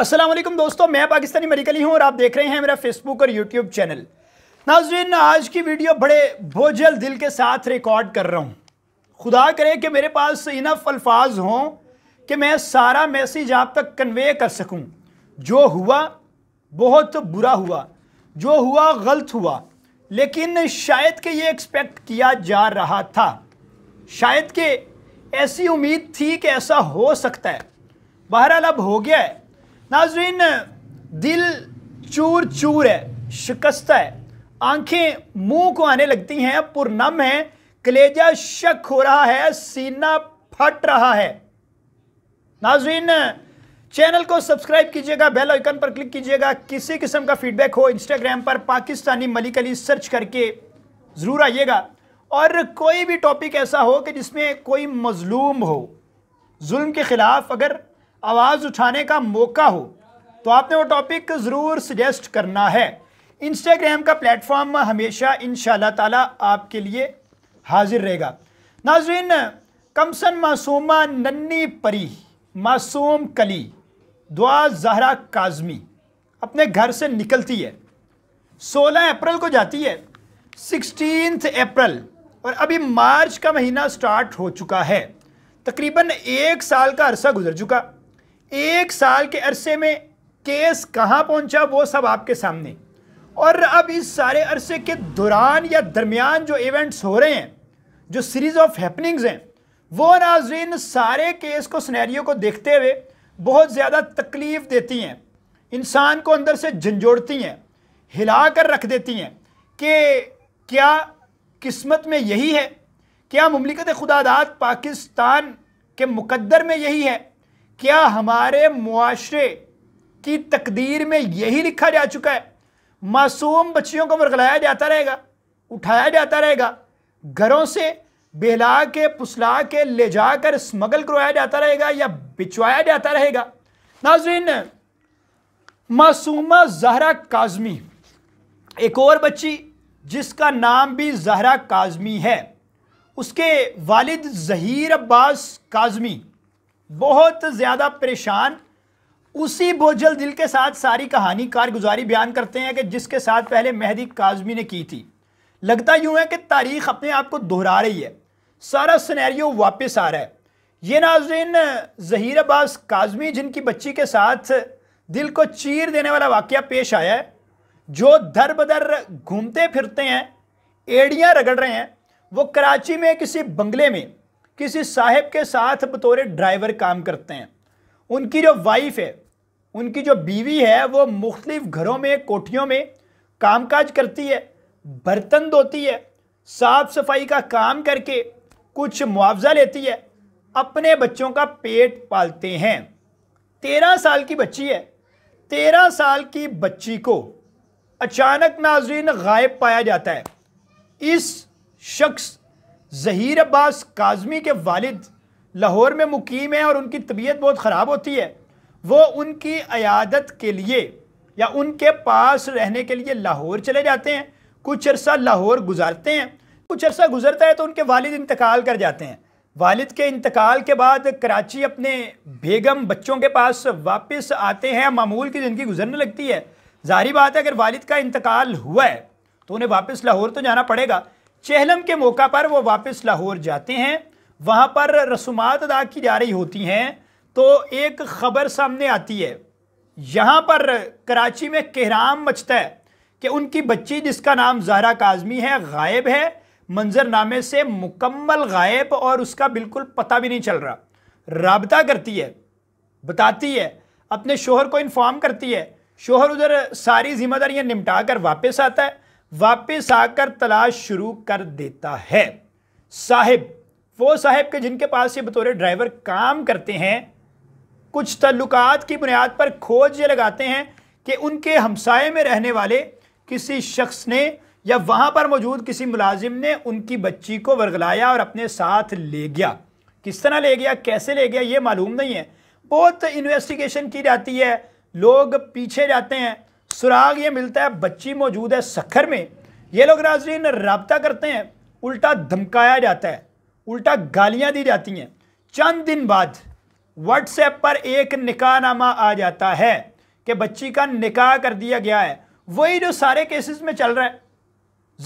असलम दोस्तों मैं पाकिस्तानी मेडिकली हूं और आप देख रहे हैं मेरा फेसबुक और यूट्यूब चैनल नाजरीन आज की वीडियो बड़े बोझल दिल के साथ रिकॉर्ड कर रहा हूं खुदा करे कि मेरे पास इनफ अल्फाज हों कि मैं सारा मैसेज आप तक कन्वे कर सकूं जो हुआ बहुत बुरा हुआ जो हुआ गलत हुआ लेकिन शायद के ये एक्सपेक्ट किया जा रहा था शायद के ऐसी उम्मीद थी कि ऐसा हो सकता है बहरहाल अब हो गया है नाजरीन दिल चूर चूर है शिकस्त है आंखें मुंह को आने लगती हैं पुरनम है कलेजा शक हो रहा है सीना फट रहा है नाजरीन चैनल को सब्सक्राइब कीजिएगा बेल आइकन पर क्लिक कीजिएगा किसी किस्म का फीडबैक हो इंस्टाग्राम पर पाकिस्तानी मलिक अली सर्च करके ज़रूर आइएगा और कोई भी टॉपिक ऐसा हो कि जिसमें कोई मजलूम हो जुल्म के ख़िलाफ़ अगर आवाज़ उठाने का मौका हो तो आपने वो टॉपिक ज़रूर सजेस्ट करना है इंस्टाग्राम का प्लेटफॉर्म हमेशा इन ताला आपके लिए हाजिर रहेगा नाजरीन कमसन मासूमा नन्नी परी मासूम कली दुआ जहरा काजमी अपने घर से निकलती है 16 अप्रैल को जाती है सिक्सटीन अप्रैल और अभी मार्च का महीना स्टार्ट हो चुका है तकरीबन एक साल का अरसा गुजर चुका एक साल के अरसे में केस कहाँ पहुँचा वो सब आपके सामने और अब इस सारे अरसे के दौरान या दरमियान जो इवेंट्स हो रहे हैं जो सीरीज़ ऑफ हैपनिंग्स हैं वो नाजरीन सारे केस को स्नैरियो को देखते हुए बहुत ज़्यादा तकलीफ़ देती हैं इंसान को अंदर से झंझोड़ती हैं हिला कर रख देती हैं कि क्या किस्मत में यही है क्या ममलिकत खुदादात पाकिस्तान के मुकद्दर में यही है क्या हमारे मुआरे की तकदीर में यही लिखा जा चुका है मासूम बच्चियों को बरगलाया जाता रहेगा उठाया जाता रहेगा घरों से बहला के पुसला के ले जाकर स्मगल करवाया जाता रहेगा या बिचवाया जाता रहेगा नाजरीन मासूमा जहरा काजमी एक और बच्ची जिसका नाम भी जहरा काजमी है उसके वालिद जहीर अब्बास काजमी बहुत ज़्यादा परेशान उसी बोझल दिल के साथ सारी कहानी कारगुजारी बयान करते हैं कि जिसके साथ पहले मेहदी काजमी ने की थी लगता यूँ है कि तारीख अपने आप को दोहरा रही है सारा सुनहरियो वापस आ रहा है ये नाजरीन जहीर अब्बास काजमी जिनकी बच्ची के साथ दिल को चीर देने वाला वाक़ पेश आया है जो दर बदर घूमते फिरते हैं एड़ियाँ रगड़ रहे हैं वो कराची में किसी बंगले में किसी साहेब के साथ बतौर ड्राइवर काम करते हैं उनकी जो वाइफ है उनकी जो बीवी है वो मुख्तलिफ घरों में कोठियों में कामकाज करती है बर्तन धोती है साफ सफाई का काम करके कुछ मुआवजा लेती है अपने बच्चों का पेट पालते हैं तेरह साल की बच्ची है तेरह साल की बच्ची को अचानक नाजरीन गायब पाया जाता है इस शख्स जहीर अब्बास काजमी के वालिद लाहौर में मुकीम हैं और उनकी तबीयत बहुत ख़राब होती है वो उनकी अयादत के लिए या उनके पास रहने के लिए लाहौर चले जाते हैं कुछ अरसा लाहौर गुजारते हैं कुछ अरसा गुजरता है तो उनके वालिद इंतकाल कर जाते हैं वालिद के इंतकाल के बाद कराची अपने बेगम बच्चों के पास वापस आते हैं मामूल की ज़िंदगी गुजरने लगती है जारी बात है अगर वालिद का इंतकाल हुआ है तो उन्हें वापस लाहौर तो जाना पड़ेगा चेहलम के मौका पर वो वापस लाहौर जाते हैं वहाँ पर रसूमात अदा की जा रही होती हैं तो एक ख़बर सामने आती है यहाँ पर कराची में कहराम मचता है कि उनकी बच्ची जिसका नाम जहरा काजमी है गायब है मंजरनामे से मुकम्मल गायब और उसका बिल्कुल पता भी नहीं चल रहा रबता करती है बताती है अपने शोहर को इन्फॉर्म करती है शोहर उधर सारी जिम्मेदारियाँ निपटा कर वापस आता है वापस आकर तलाश शुरू कर देता है साहिब वो साहिब के जिनके पास ये बतौर ड्राइवर काम करते हैं कुछ तल्लुकात की बुनियाद पर खोज ये लगाते हैं कि उनके हमसाए में रहने वाले किसी शख्स ने या वहाँ पर मौजूद किसी मुलाजिम ने उनकी बच्ची को वर्गलाया और अपने साथ ले गया किस तरह ले गया कैसे ले गया ये मालूम नहीं है बहुत इन्वेस्टिगेशन की जाती है लोग पीछे जाते हैं सुराग ये मिलता है बच्ची मौजूद है सखर में ये लोग नाजरीन रबता करते हैं उल्टा धमकाया जाता है उल्टा गालियाँ दी जाती हैं चंद दिन बाद व्हाट्सएप पर एक निका नामा आ जाता है कि बच्ची का निकाह कर दिया गया है वही जो सारे केसेस में चल रहा है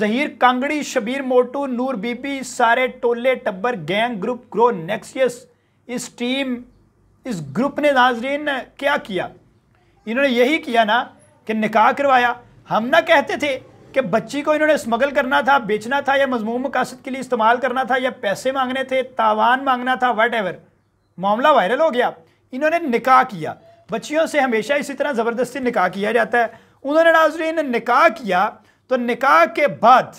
जहीर कांगड़ी शबीर मोटू नूर बीबी सारे टोले टब्बर गैंग ग्रुप ग्रो नेक्सियस इस टीम इस ग्रुप ने नाजरीन क्या किया इन्होंने यही किया ना कि निकाह करवाया हम ना कहते थे कि बच्ची को इन्होंने स्मगल करना था बेचना था या मजमूम मकासद के लिए इस्तेमाल करना था या पैसे मांगने थे तावान मांगना था वट एवर मामला वायरल हो गया इन्होंने निकाह किया बच्चियों से हमेशा इसी तरह ज़बरदस्ती निकाह किया जाता है उन्होंने नाजरीन निकाह किया तो निकाह के बाद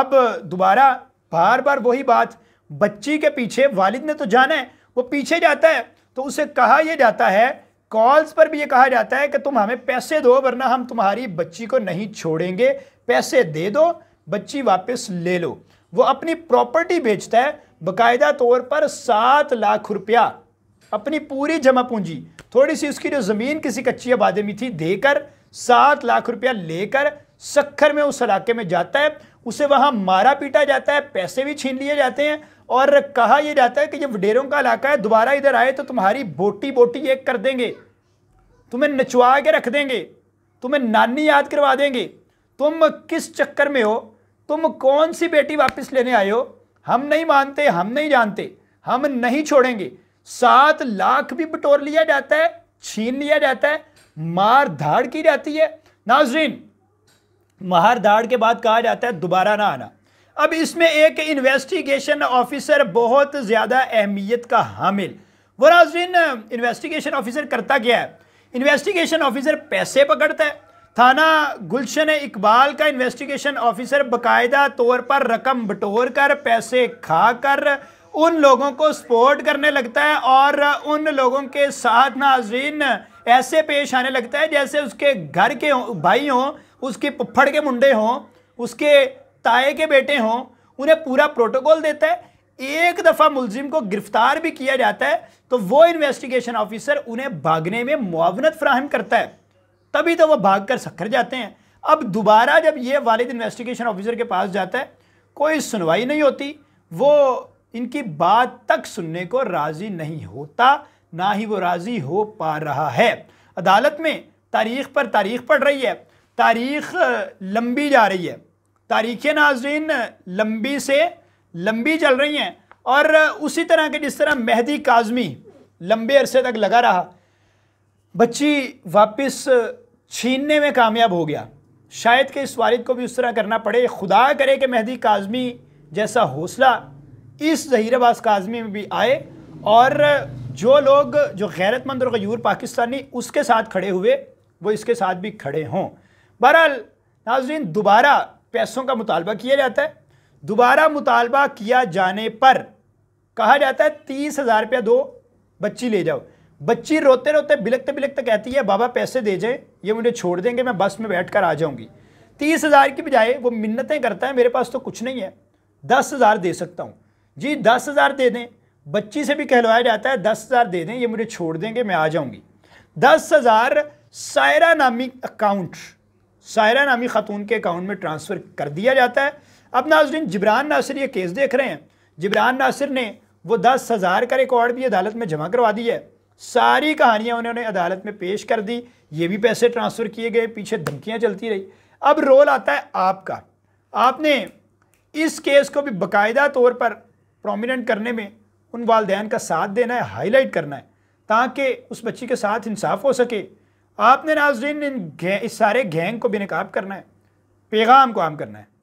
अब दोबारा बार बार वही बात बच्ची के पीछे वालिद ने तो जाना है वो पीछे जाता है तो उसे कहा यह जाता है कॉल्स पर भी ये कहा जाता है कि तुम हमें पैसे दो वरना हम तुम्हारी बच्ची को नहीं छोड़ेंगे पैसे दे दो बच्ची वापस ले लो वो अपनी प्रॉपर्टी बेचता है बकायदा तौर पर सात लाख रुपया अपनी पूरी जमा पूंजी थोड़ी सी उसकी जो ज़मीन किसी कच्ची आबादी में थी देकर सात लाख रुपया लेकर सक्खर में उस इलाके में जाता है उसे वहाँ मारा पीटा जाता है पैसे भी छीन लिए जाते हैं और कहा यह जाता है कि ये वडेरों का इलाका है दोबारा इधर आए तो तुम्हारी बोटी बोटी एक कर देंगे तुम्हें नचवा के रख देंगे तुम्हें नानी याद करवा देंगे तुम किस चक्कर में हो तुम कौन सी बेटी वापस लेने आए हो हम नहीं मानते हम नहीं जानते हम नहीं छोड़ेंगे सात लाख भी बटोर लिया जाता है छीन लिया जाता है मार धाड़ की जाती है नाजरीन मार धाड़ के बाद कहा जाता है दोबारा ना आना अब इसमें एक इन्वेस्टिगेशन ऑफिसर बहुत ज़्यादा अहमियत का हामिल वो नाजरीन इन्वेस्टिगेशन ऑफिसर करता क्या है इन्वेस्टिगेशन ऑफिसर पैसे पकड़ता है थाना गुलशन इकबाल का इन्वेस्टिगेशन ऑफिसर बाकायदा तौर पर रकम बटोर कर पैसे खा कर उन लोगों को सपोर्ट करने लगता है और उन लोगों के साथ नाजरीन ऐसे पेश आने लगता है जैसे उसके घर के भाई हों उसके पफ्फड़ के मुंडे हों उसके ताए के बेटे हों उन्हें पूरा प्रोटोकॉल देता है एक दफ़ा मुलजिम को गिरफ्तार भी किया जाता है तो वो इन्वेस्टिगेशन ऑफिसर उन्हें भागने में मुआवनत फ्राहम करता है तभी तो वह भाग कर सखर जाते हैं अब दोबारा जब ये वालिद इन्वेस्टिगेशन ऑफिसर के पास जाता है कोई सुनवाई नहीं होती वो इनकी बात तक सुनने को राज़ी नहीं होता ना ही वो राज़ी हो पा रहा है अदालत में तारीख पर तारीख पड़ रही है तारीख लंबी जा रही है तारीखें नाजरीन लंबी से लंबी चल रही हैं और उसी तरह के जिस तरह मेहदी काजमी लंबे अरसे तक लगा रहा बच्ची वापस छीनने में कामयाब हो गया शायद के इस वालिद को भी उस तरह करना पड़े खुदा करे कि मेहदी काजमी जैसा हौसला इस जहीरबाज काजमी में भी आए और जो लोग जो गैरतमंद और गयूर पाकिस्तानी उसके साथ खड़े हुए वो इसके साथ भी खड़े हों बहरहाल नाजरीन दोबारा पैसों का मुतालबा किया जाता है दोबारा मुतालबा किया जाने पर कहा जाता है तीस हज़ार रुपया दो बच्ची ले जाओ बच्ची रोते रोते बिलकते बिलकते कहती है बाबा पैसे दे जाए ये मुझे छोड़ देंगे मैं बस में बैठ कर आ जाऊँगी तीस हज़ार की बजाय वो मिन्नतें करता है मेरे पास तो कुछ नहीं है दस हज़ार दे सकता हूँ जी दस हज़ार दे दें बच्ची से भी कहलवाया जाता है दस हज़ार दे दें ये मुझे छोड़ देंगे मैं आ जाऊँगी दस हज़ार सायरा नामी अकाउंट सायरा नामी खातून के अकाउंट में ट्रांसफ़र कर दिया जाता है अब नाजरीन जबरान नासिर ये केस देख रहे हैं जबरान नासिर ने वो दस हज़ार का रिकॉर्ड भी अदालत में जमा करवा दिया है सारी कहानियाँ उन्होंने अदालत में पेश कर दी ये भी पैसे ट्रांसफ़र किए गए पीछे धमकियाँ चलती रही अब रोल आता है आपका आपने इस केस को भी बाकायदा तौर पर प्रोमिनेंट करने में उन वालदेन का साथ देना है हाईलाइट करना है ताकि उस बच्ची के साथ इंसाफ हो सके आपने नाजरीन इन इस सारे गैंग को भी नकाब करना है पैगाम को आम करना है